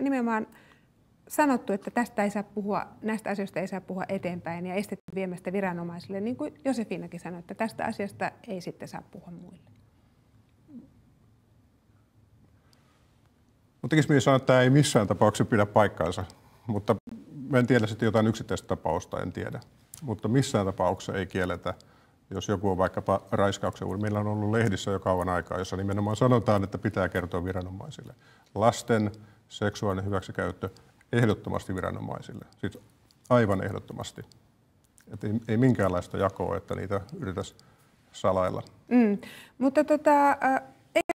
Nimenomaan sanottu, että tästä ei saa puhua, näistä asioista ei saa puhua eteenpäin ja estetty viemästä viranomaisille, niin kuin Josefinakin sanoi, että tästä asiasta ei sitten saa puhua muille. Mutta Kismi sanoa, että tämä ei missään tapauksessa pidä paikkaansa, mutta mä en tiedä sitten jotain yksittäistä tapausta, en tiedä. Mutta missään tapauksessa ei kielletä, jos joku on vaikkapa raiskauksen uudelleen. Meillä on ollut lehdissä jo kauan aikaa, jossa nimenomaan sanotaan, että pitää kertoa viranomaisille. Lasten seksuaalinen hyväksikäyttö ehdottomasti viranomaisille. Siis aivan ehdottomasti. Et ei, ei minkäänlaista jakoa, että niitä yritäisiin salailla. Mm. Mutta tota,